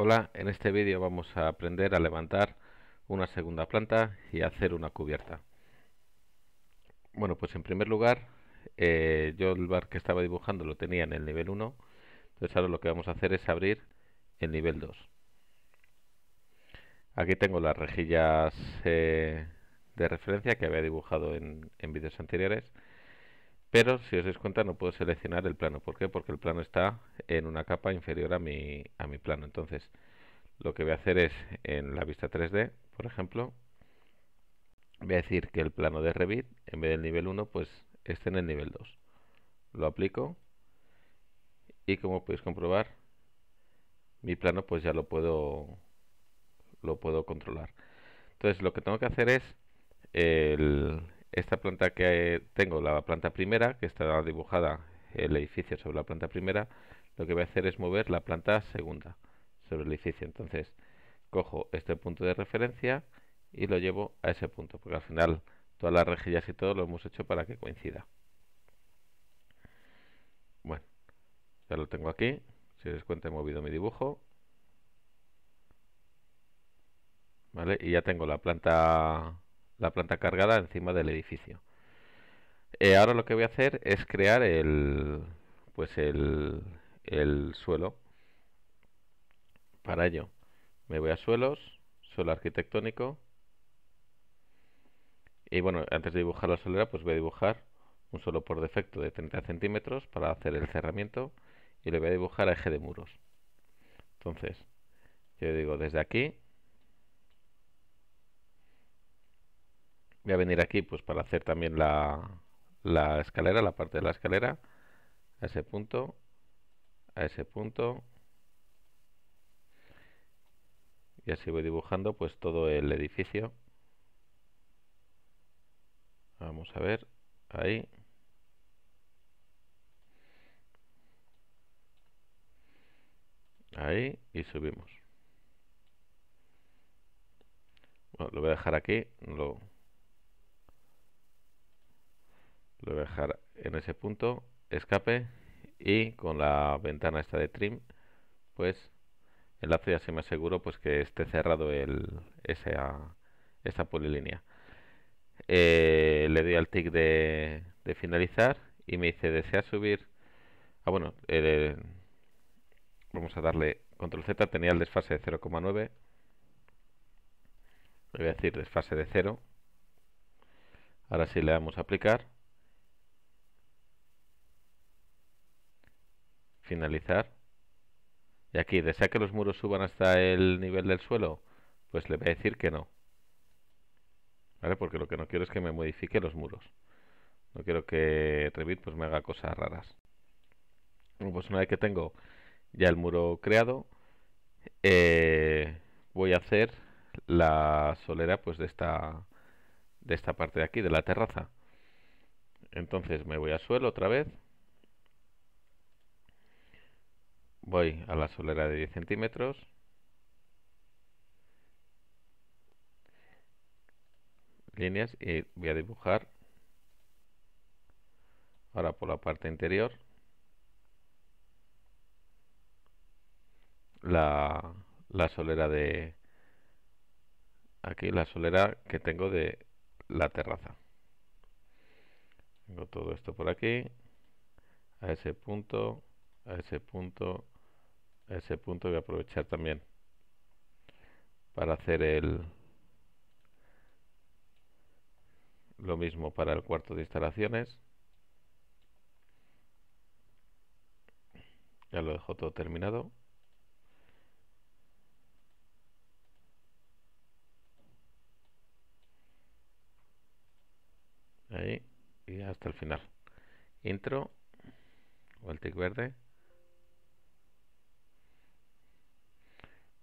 Hola, en este vídeo vamos a aprender a levantar una segunda planta y hacer una cubierta. Bueno, pues en primer lugar, eh, yo el bar que estaba dibujando lo tenía en el nivel 1, entonces ahora lo que vamos a hacer es abrir el nivel 2. Aquí tengo las rejillas eh, de referencia que había dibujado en, en vídeos anteriores pero si os dais cuenta no puedo seleccionar el plano. ¿Por qué? Porque el plano está en una capa inferior a mi, a mi plano. Entonces lo que voy a hacer es en la vista 3D, por ejemplo, voy a decir que el plano de Revit, en vez del nivel 1, pues esté en el nivel 2. Lo aplico y como podéis comprobar, mi plano pues ya lo puedo, lo puedo controlar. Entonces lo que tengo que hacer es el, esta planta que eh, tengo, la planta primera, que está dibujada el edificio sobre la planta primera, lo que voy a hacer es mover la planta segunda sobre el edificio. Entonces, cojo este punto de referencia y lo llevo a ese punto, porque al final todas las rejillas y todo lo hemos hecho para que coincida. Bueno, ya lo tengo aquí. Si les cuenta, he movido mi dibujo. ¿Vale? Y ya tengo la planta la planta cargada encima del edificio. Eh, ahora lo que voy a hacer es crear el, pues el, el suelo. Para ello me voy a suelos, suelo arquitectónico. Y bueno, antes de dibujar la solera, pues voy a dibujar un suelo por defecto de 30 centímetros para hacer el cerramiento y le voy a dibujar a eje de muros. Entonces, yo digo desde aquí voy a venir aquí pues para hacer también la, la escalera, la parte de la escalera, a ese punto, a ese punto, y así voy dibujando pues todo el edificio. Vamos a ver, ahí. Ahí y subimos. lo voy a dejar aquí, lo lo voy a dejar en ese punto escape y con la ventana esta de trim pues enlazo y así me aseguro pues que esté cerrado el esta ah, polilínea eh, le doy al tick de, finalizar y me dice desea subir ah bueno vamos a darle control z tenía el desfase de 0,9 le voy a decir desfase de 0 ahora sí le damos a aplicar finalizar. Y aquí, ¿desea que los muros suban hasta el nivel del suelo? Pues le voy a decir que no. ¿Vale? Porque lo que no quiero es que me modifique los muros. No quiero que Revit pues, me haga cosas raras. pues una vez que tengo ya el muro creado, eh, voy a hacer la solera pues de esta de esta parte de aquí de la terraza entonces me voy a suelo otra vez voy a la solera de 10 centímetros líneas y voy a dibujar ahora por la parte interior la, la solera de aquí la solera que tengo de la terraza tengo todo esto por aquí a ese punto a ese punto ese punto voy a aprovechar también para hacer el lo mismo para el cuarto de instalaciones ya lo dejo todo terminado ahí y hasta el final intro o el verde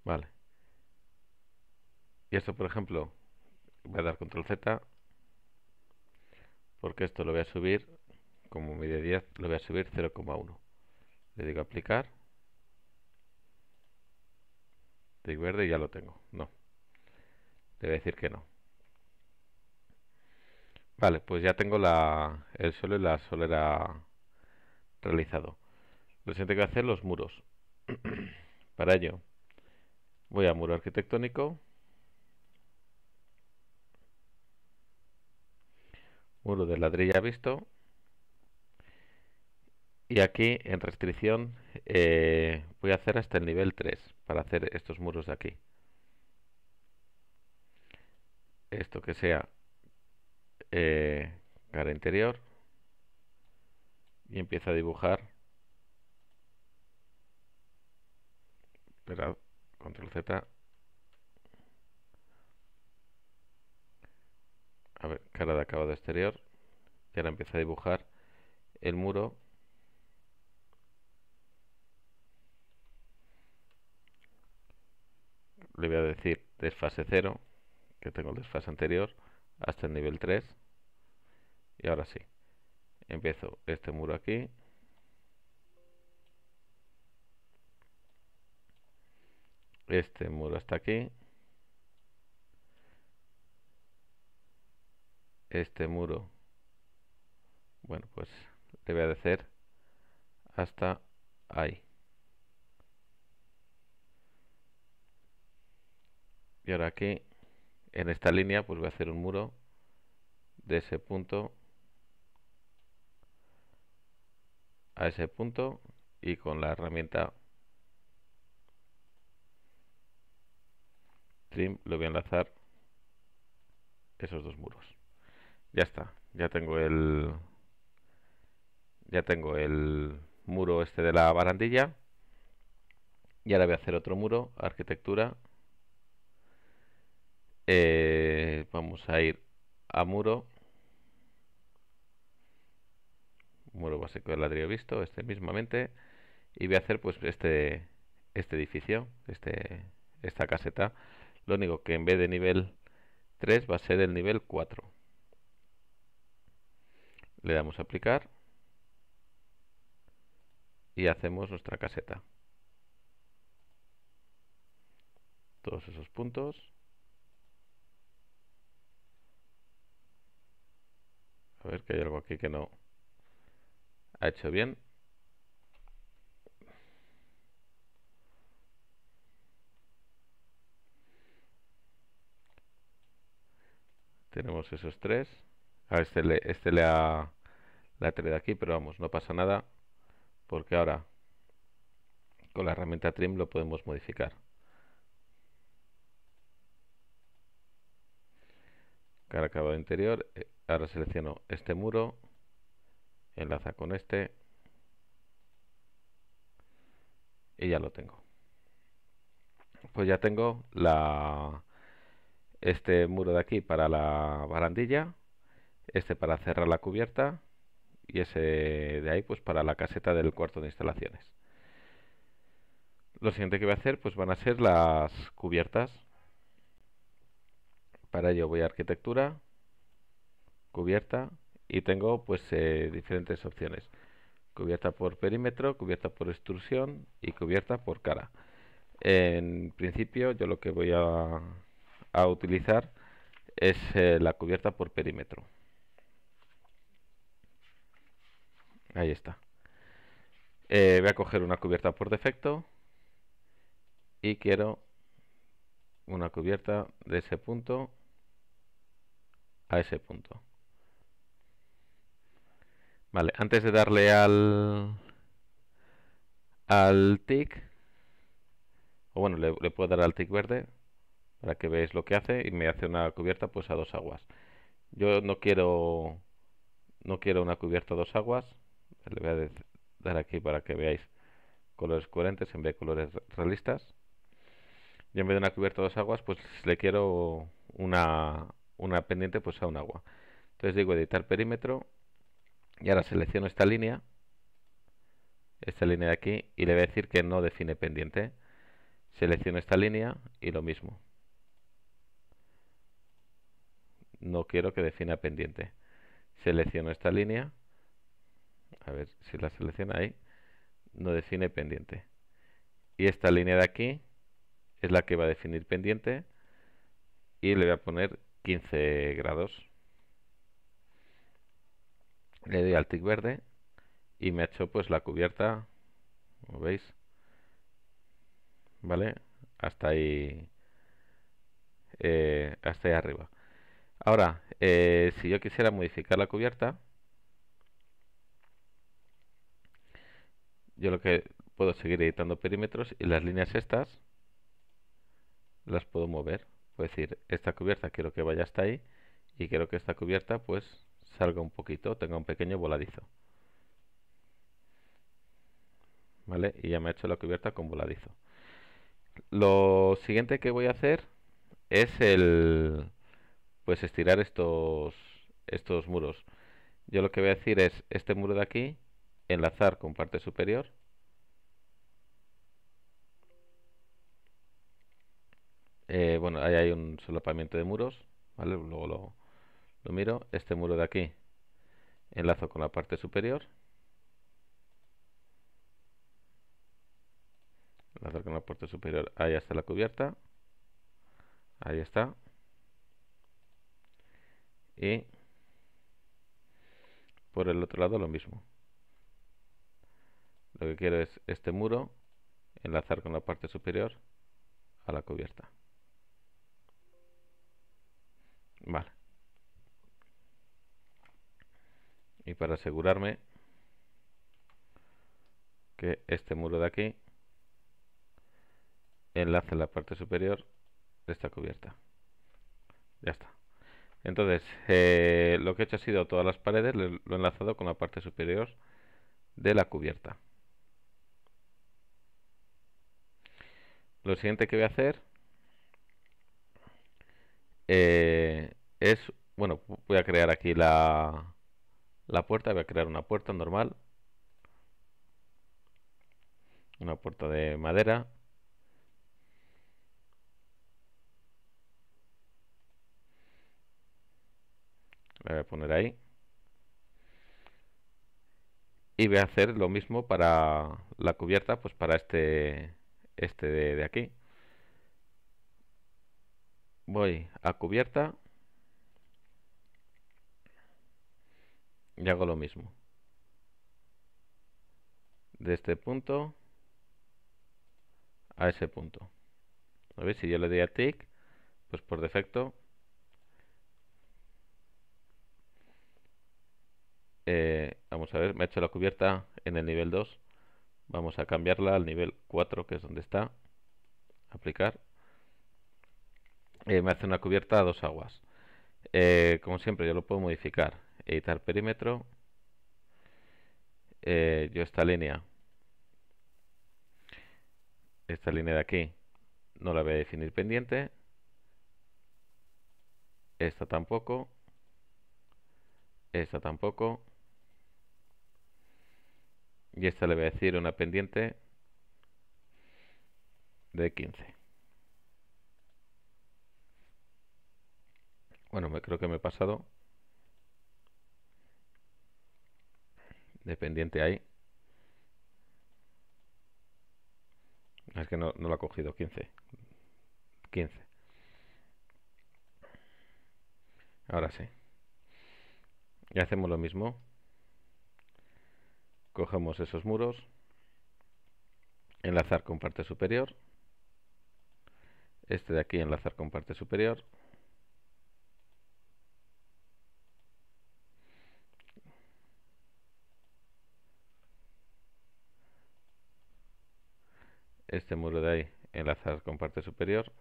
Vale. Y esto, por ejemplo, voy a dar control Z. Porque esto lo voy a subir, como mide 10, lo voy a subir 0,1. Le digo aplicar. digo verde y ya lo tengo. No. Le voy a decir que no. Vale, pues ya tengo la, el suelo y la solera realizado. Lo siguiente que voy a hacer los muros. Para ello, Voy a muro arquitectónico. Muro de ladrilla visto. Y aquí en restricción eh, voy a hacer hasta el nivel 3 para hacer estos muros de aquí. Esto que sea eh, cara interior. Y empieza a dibujar. Control Z. A ver, cara de acabado exterior. Y ahora empiezo a dibujar el muro. Le voy a decir desfase 0, que tengo el desfase anterior, hasta el nivel 3. Y ahora sí, empiezo este muro aquí. Este muro hasta aquí. Este muro. Bueno, pues le voy a decir hasta ahí. Y ahora aquí, en esta línea, pues voy a hacer un muro de ese punto a ese punto y con la herramienta lo voy a enlazar esos dos muros. Ya está, ya tengo el ya tengo el muro este de la barandilla. Y ahora voy a hacer otro muro, arquitectura. Eh, vamos a ir a muro. Muro básico de ladrillo visto, este mismamente. Y voy a hacer pues este, este edificio, este, esta caseta. Lo único que en vez de nivel 3 va a ser el nivel 4. Le damos a aplicar y hacemos nuestra caseta. Todos esos puntos. A ver que hay algo aquí que no ha hecho bien. Tenemos esos tres. A ah, este le, este le ha, aquí, pero vamos, no pasa nada. Porque ahora con la herramienta trim lo podemos modificar. Cara de interior. Eh, ahora selecciono este muro. Enlaza con este. Y ya lo tengo. Pues ya tengo la, este muro de aquí para la barandilla, este para cerrar la cubierta y ese de ahí pues para la caseta del cuarto de instalaciones. Lo siguiente que voy a hacer pues van a ser las cubiertas. Para ello voy a arquitectura, cubierta y tengo pues eh, diferentes opciones. Cubierta por perímetro, cubierta por extrusión y cubierta por cara. En principio yo lo que voy a a utilizar es eh, la cubierta por perímetro. Ahí está. Eh, voy a coger una cubierta por defecto y quiero una cubierta de ese punto a ese punto. Vale, antes de darle al al tick, o bueno, le, le puedo dar al tick verde, para que veáis lo que hace y me hace una cubierta pues a dos aguas yo no quiero no quiero una cubierta a dos aguas le voy a dar aquí para que veáis colores coherentes en vez de colores realistas yo en vez de una cubierta a dos aguas pues le quiero una, pendiente pues a un agua entonces digo editar perímetro y ahora selecciono esta línea esta línea de aquí y le voy a decir que no define pendiente selecciono esta línea y lo mismo no quiero que defina pendiente. Selecciono esta línea, a ver si la selecciona ahí, no define pendiente. Y esta línea de aquí es la que va a definir pendiente y le voy a poner 15 grados. Le doy al tic verde y me ha hecho pues la cubierta, como veis, ¿vale? Hasta ahí, eh, hasta ahí arriba. Ahora, eh, si yo quisiera modificar la cubierta, yo lo que puedo seguir editando perímetros y las líneas estas las puedo mover. Puedo decir, esta cubierta quiero que vaya hasta ahí y quiero que esta cubierta pues salga un poquito, tenga un pequeño voladizo. ¿Vale? Y ya me ha hecho la cubierta con voladizo. Lo siguiente que voy a hacer es el pues estirar estos, estos muros. Yo lo que voy a decir es este muro de aquí, enlazar con parte superior. Eh, bueno, ahí hay un solapamiento de muros, ¿vale? Luego lo, lo miro. Este muro de aquí, enlazo con la parte superior. Enlazar con la parte superior, ahí está la cubierta. Ahí está y por el otro lado lo mismo lo que quiero es este muro enlazar con la parte superior a la cubierta vale y para asegurarme que este muro de aquí enlace la parte superior de esta cubierta ya está entonces, eh, lo que he hecho ha sido todas las paredes, lo he enlazado con la parte superior de la cubierta. Lo siguiente que voy a hacer eh, es, bueno, voy a crear aquí la, la puerta, voy a crear una puerta normal, una puerta de madera voy a poner ahí. Y voy a hacer lo mismo para la cubierta, pues para este, este de, aquí. Voy a cubierta. Y hago lo mismo. De este punto a ese punto. A ver, Si yo le doy a tick, pues por defecto Eh, vamos a ver, me ha hecho la cubierta en el nivel 2 vamos a cambiarla al nivel 4 que es donde está aplicar eh, me hace una cubierta a dos aguas eh, como siempre yo lo puedo modificar editar perímetro yo esta línea esta línea de aquí no la voy a definir pendiente esta tampoco esta tampoco y esta le voy a decir una pendiente de 15 bueno me creo que me he pasado de pendiente ahí ah, es que no, lo ha cogido 15 15 ahora sí y hacemos lo mismo cogemos esos muros enlazar con parte superior este de aquí enlazar con parte superior este muro de ahí enlazar con parte superior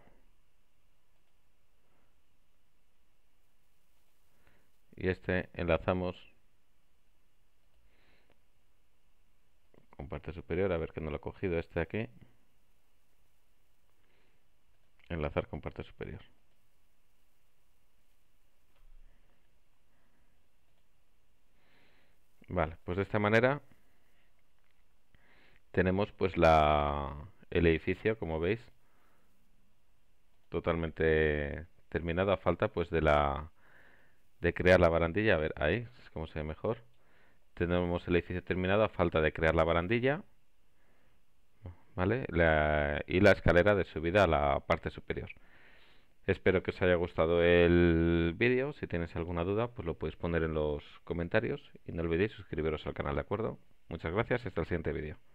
y este enlazamos parte superior, a ver que no lo ha cogido este aquí. Enlazar con parte superior. Vale, pues de esta manera tenemos pues la, el edificio, como veis, totalmente terminado a falta pues de la de crear la barandilla, a ver, ahí es como se ve mejor tenemos el edificio terminado a falta de crear la barandilla ¿vale? y la escalera de subida a la parte superior. Espero que os haya gustado el vídeo. Si tenéis alguna duda, pues lo podéis poner en los comentarios. Y no olvidéis suscribiros al canal, ¿de acuerdo? Muchas gracias y hasta el siguiente vídeo.